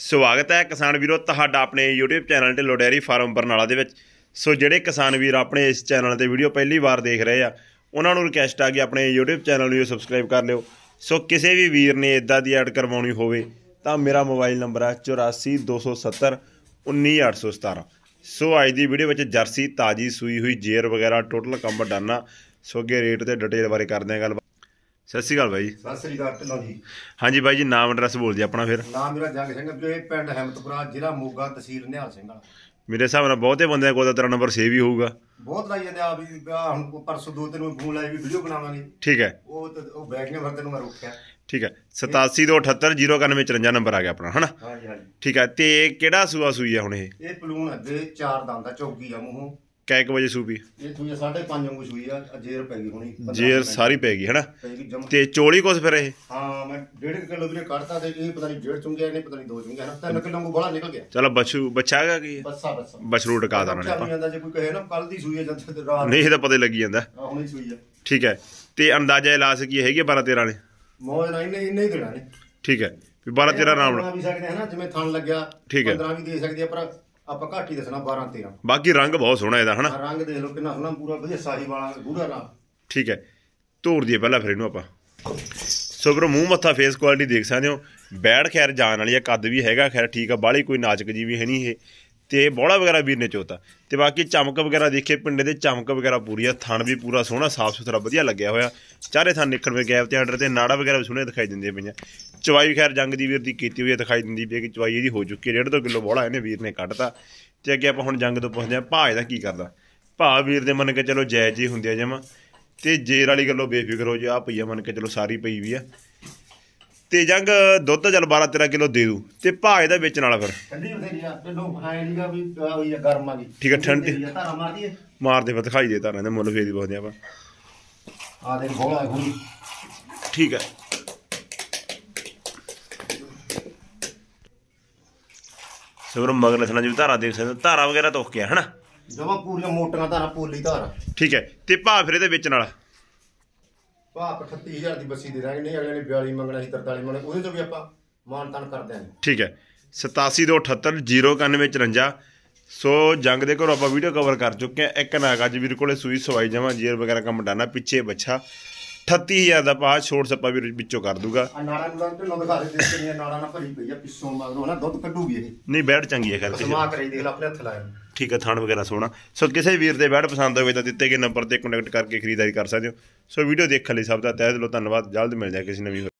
ਸਵਾਗਤ ਹੈ ਕਿਸਾਨ ਵੀਰੋ ਤੁਹਾਡਾ ਆਪਣੇ YouTube ਚੈਨਲ ਤੇ ਲੋਡੈਰੀ ਫਾਰਮ ਬਰਨਾਲਾ ਦੇ ਵਿੱਚ ਸੋ ਜਿਹੜੇ ਕਿਸਾਨ ਵੀਰ ਆਪਣੇ ਇਸ ਚੈਨਲ ਤੇ ਵੀਡੀਓ ਪਹਿਲੀ ਵਾਰ ਦੇਖ ਰਹੇ ਆ ਉਹਨਾਂ ਨੂੰ ਰਿਕਵੈਸਟ ਆ ਕਿ ਆਪਣੇ YouTube ਚੈਨਲ ਨੂੰ ਸਬਸਕ੍ਰਾਈਬ ਕਰ ਲਿਓ ਸੋ ਕਿਸੇ ਵੀ ਵੀਰ ਨੇ ਇਦਾਂ ਦੀ ਐਡ ਕਰਵਾਉਣੀ ਹੋਵੇ ਤਾਂ ਮੇਰਾ ਮੋਬਾਈਲ ਨੰਬਰ ਆ 8427 19817 ਸੋ ਅੱਜ ਦੀ ਵੀਡੀਓ ਵਿੱਚ ਜਰਸੀ ਤਾਜੀ ਸੂਈ ਹੋਈ ਜੇਰ ਵਗੈਰਾ ਟੋਟਲ ਕੰਮ ਡਾਨਾ ਸੋ ਅੱਗੇ ਰੇਟ ਤੇ ਡਿਟੇਲ ਬਾਰੇ ਕਰਦੇ ਆਂ ਗੱਲ ਸਤਿ ਸ਼੍ਰੀ ਅਕਾਲ ਬਾਈ ਸਤਿ ਸ੍ਰੀ ਅਕਾਲ ਢਿੱਲੋਂ ਜੀ ਹਾਂਜੀ ਬਾਈ ਜੀ ਨਾਮ ਐਡਰੈਸ ਬੋਲ ਜੀ ਆਪਣਾ ਫਿਰ ਨਾਮ ਮੇਰਾ ਜੰਗ ਸਿੰਘ ਤੇ ਪਿੰਡ ਹਮਤਪੁਰਾ ਜ਼ਿਲ੍ਹਾ ਮੋਗਾ ਤਹਿਸੀਲ ਨਿਹਾਲ ਸਿੰਘ ਵਾਲਾ ਮੇਰੇ ਹਿਸਾਬ ਨਾਲ ਬਹੁਤੇ ਬੰਦਿਆਂ ਕੋਲ ਤਾਂ ਤੇਰਾ ਨੰਬਰ ਸੇਵ ਹੀ ਹੋਊਗਾ ਬਹੁਤ ਲਾਈ ਜਾਂਦੇ ਆ ਵੀ ਹੁਣ ਪਰਸੋਂ ਦੋ ਤਿੰਨ ਫੋਨ ਲਾਈ ਵੀ ਵੀਡੀਓ ਬਣਾਵਾਂਗੇ ਠੀਕ ਹੈ ਉਹ ਤੇ ਉਹ ਬੈਕ ਨੇ ਵਰਤਨ ਨੂੰ ਮੈਂ ਰੋਕਿਆ ਠੀਕ ਹੈ 87 ਨੰਬਰ ਆ ਗਿਆ ਆਪਣਾ ਹਨਾ ਹਾਂਜੀ ਹਾਂਜੀ ਠੀਕ ਹੈ ਤੇ ਕਿਹੜਾ ਸੂਆ ਸੂਈ ਆ ਹੁਣ ਇਹ ਇਹ ਪਲੂਨ ਅੱਗੇ ਚਾਰ ਦੰਦ ਦਾ ਚੌਕੀ ਆ ਮੂੰਹ ਕੈ ਕ ਵਜੇ ਸੂਪੀ ਇਹ ਸੂਈ 5:30 ਵਾਂਗੂ ਸੂਈ ਆ ਜੇਰ ਪੈ ਗਈ ਹੋਣੀ ਜੇਰ ਸਾਰੀ ਪੈ ਗਈ ਹੈਨਾ ਤੇ ਚੋਲੀ ਕੁਸ ਫਿਰ ਇਹ ਹਾਂ ਮੈਂ 1.5 ਕਿਲੋ ਵੀਰੇ ਕੱਢਤਾ ਤੇ ਇਹ ਪਤਾ ਨਹੀਂ ਡੇਢ ਚੁੰਗਿਆ ਨੇ ਪਤਾ ਨਹੀਂ ਦੋ ਚੁੰਗਿਆ ਨਾ ਤਿੰਨ ਕਿਲੋ ਨੂੰ ਬੜਾ ਨਿਕਲ ਗਿਆ ਚਲੋ ਬਛੂ ਬਚਾ ਗਿਆ ਕੀ ਬੱਸਾ ਬੱਸਾ ਬਛਰੂ ਟਕਾ ਦਾ ਉਹਨਾਂ ਨੇ ਜਾਂਦਾ ਜੇ ਕੋਈ ਕਹੇ ਨਾ ਕੱਲ ਦੀ ਸੂਈ ਆ ਜਾਂ ਤੇ ਰਾਤ ਨਹੀਂ ਤਾਂ ਪਤਾ ਲੱਗੀ ਜਾਂਦਾ ਹੁਣੇ ਸੂਈ ਆ ਠੀਕ ਹੈ ਤੇ ਅੰਦਾਜ਼ਾ ਇਲਾਸ ਕੀ ਹੈਗੀ 12 13 ਨੇ ਮੋਜ ਨਹੀਂ ਨਹੀਂ ਹੀ ਦੇਣਾ ਨੇ ਠੀਕ ਹੈ ਵੀ 12 13 ਆਰਾਮ ਨਾਲ ਵੀ ਸਕਦੇ ਹੈ ਨਾ ਜਿਵੇਂ ਥਣ ਲੱਗਿਆ 15 ਵੀ ਦੇ ਸਕਦੇ ਆ ਪਰ ਆਪਾਂ ਘੱਟ ਹੀ ਦੱਸਣਾ 12 13 ਬਾਕੀ ਰੰਗ ਬਹੁਤ ਸੋਹਣਾ ਇਹਦਾ ਹਨਾ ਰੰਗ ਦੇਖ ਲਓ ਕਿੰਨਾ ਸੋਹਣਾ ਪੂਰਾ ਵਧੀਆ ਸਾਹੀ ਵਾਲਾ ਗੂੜਾ ਨਾ ਠੀਕ ਹੈ ਧੋੜ ਦਈਏ ਪਹਿਲਾਂ ਫਿਰ ਇਹਨੂੰ ਆਪਾਂ ਸੋ ਬਰੋ ਮੂੰਹ ਮੱਥਾ ਫੇਸ ਕੁਆਲਿਟੀ ਦੇਖ ਸਕਦੇ ਹੋ ਬੈੜ ਖੈਰ ਜਾਣ ਵਾਲੀ ਹੈ ਕੱਦ ਵੀ ਹੈਗਾ ਖੈਰ ਠੀਕ ਆ ਬਾਹਲੀ ਕੋਈ ਨਾਜ਼ੁਕ ਜੀ ਵੀ ਹੈ ਨਹੀਂ ਇਹ ਤੇ ਬੋੜਾ ਵਗੈਰਾ ਵੀਰ ਨੇ ਚੋਤਾ ਤੇ ਬਾਕੀ ਚਮਕ ਵਗੈਰਾ ਦੇਖੇ ਪਿੰਡੇ ਦੇ ਚਮਕ ਵਗੈਰਾ ਪੂਰੀ ਆ ਥਣ ਵੀ ਪੂਰਾ ਸੋਹਣਾ ਸਾਫ ਸੁਥਰਾ ਵਧੀਆ ਲੱਗਿਆ ਹੋਇਆ ਚਾਰੇ ਥਣ ਨਿਕਲ ਵੇ ਗੈਪ ਤੇ ਆਰਡਰ ਤੇ ਨਾੜਾ ਵਗੈਰਾ ਵੀ ਸੋਹਣੇ ਦਿਖਾਈ ਦਿੰਦੇ ਪਈਆਂ ਚਵਾਈ ਖੈਰ ਜੰਗ ਦੀ ਵੀਰ ਦੀ ਕੀਤੀ ਹੋਈ ਦਿਖਾਈ ਦਿੰਦੀ ਪਈ ਕਿ ਚਵਾਈ ਇਹਦੀ ਹੋ ਚੁੱਕੀ ਹੈ 1.5 ਕਿਲੋ ਬੋੜਾ ਇਹਨੇ ਵੀਰ ਨੇ ਕੱਢਤਾ ਤੇ ਅੱਗੇ ਆਪਾਂ ਹੁਣ ਜੰਗ ਤੋਂ ਪੁੱਛਦੇ ਆ ਭਾਜ ਦਾ ਕੀ ਕਰਦਾ ਭਾ ਵੀਰ ਦੇ ਮੰਨ ਕੇ ਚਲੋ ਜਾਇਜ਼ ਹੀ ਹੁੰਦੀ ਆ ਜਮਾ ਤੇ ਜੇਰ ਵਾਲੀ ਗੱਲੋਂ ਬੇਫਿਕਰ ਹੋ ਜਾ ਆ ਪਈਆ ਮੰਨ ਕੇ ਚਲੋ ਸਾਰੀ ਪਈ ਵੀ ਆ ਤੇ ਜੰਗ ਦੁੱਧ ਜਲ 12 13 ਕਿਲੋ ਦੇ ਦੂ ਤੇ ਭਾਜ ਦਾ ਵੇਚਣ ਵਾਲਾ ਫਿਰ ਠੰਡੀ ਨਹੀਂਗਾ ਵੀ ਹੋਈ ਠੀਕ ਆ ਠੰਡੀ ਧਾਰਾ ਮਾਰਦੀ ਏ ਦੇ ਫਿਰ ਦਿਖਾਈ ਦੇ ਧਾਰਾਂ ਦੇ ਮੁੱਲ ਫੇਰ ਹੀ ਬੋਲਦੇ ਆਪਾਂ ਆ ਦੇ ਬੋਲਾ ਹੋਈ ਠੀਕ ਹੈ ਸਵਰ ਮਗਰ ਲਖਣਾ ਜੀ ਧਾਰਾ ਦੇਖ ਸਕਦੇ ਧਾਰਾ ਵਗੈਰਾ ਤੋਖ ਗਿਆ ਹਨਾ ਜਦੋਂ ਪੂਰੀਆਂ ਮੋਟੀਆਂ ਧਾਰਾ ਪੋਲੀ ਧਾਰਾ ਠੀਕ ਹੈ ਤੇ ਭਾ ਫਿਰ ਇਹਦੇ ਵਿੱਚ ਨਾਲ ਭਾਪ 38000 ਦੀ ਬੱਸੀ ਦੇ ਦਾਂਗੇ ਨਹੀਂ ਅਗਲੇ ਨੇ 42 ਮੰਗਣਾ ਸੀ 43 ਮੰਗਣਾ ਉਹਦੇ ਤੋਂ ਵੀ ਆਪਾਂ ਮਾਨ ਕਰ ਦਿਆਂਗੇ ਠੀਕ ਹੈ 8728709154 ਸੋ ਜੰਗ ਦੇ ਘਰੋਂ ਆਪਾਂ ਵੀਡੀਓ ਕਵਰ ਕਰ ਚੁੱਕੇ ਆ ਇੱਕ ਨਾਗਾ ਜੀ ਵੀਰ ਕੋਲੇ ਸੂਈ ਸਵਾਈ ਜਾਵਾਂ ਜੀਰ ਵਗੈਰਾ ਕੰਮ ਡਾਣਾ ਪਿੱਛੇ ਬੱਛਾ 38000 ਦਾ ਪਾਸ ਛੋੜ ਸੱਪਾ ਵੀ ਵਿੱਚੋਂ ਕਰ ਦੂਗਾ ਨਾੜਾ ਨੂੰ ਤੇ ਲੋਕ ਸਾਰੇ ਦੇਖ ਕੇ ਨਾੜਾ ਨਾ ਭਰੀ ਪਈ ਆ ਪਿੱਛੋਂ ਮਗਰੋਂ ਨਾ ਦੁੱਧ ਕੱਢੂਗੀ ਇਹ ਨਹੀਂ ਬੈਠ ਚੰਗੀ ਹੈ ਕਰਕੇ ਸਮਾ ਕਰੀ ਦੇਖ ਲਾ ਆਪਣੇ ਹੱਥ ਲਾਇਆ ਠੀਕ ਹੈ ਥਾਣ ਵਗੈਰਾ ਸੋਣਾ ਸੋ ਕਿਸੇ ਵੀਰ ਦੇ ਬੈਡ ਪਸੰਦ ਹੋਵੇ ਤਾਂ ਦਿੱਤੇ ਗਏ ਨੰਬਰ ਤੇ ਕੰਟੈਕਟ ਕਰਕੇ ਖਰੀਦਦਾਰੀ ਕਰ ਸਕਦੇ ਹੋ ਸੋ ਵੀਡੀਓ ਦੇਖਣ ਲਈ ਸਭ ਦਾ ਤਹਿ ਦਿਲੋਂ ਧੰਨਵਾਦ ਜਲਦ ਮਿਲ ਜਾਏ ਕਿਸੇ ਨਵੀਂ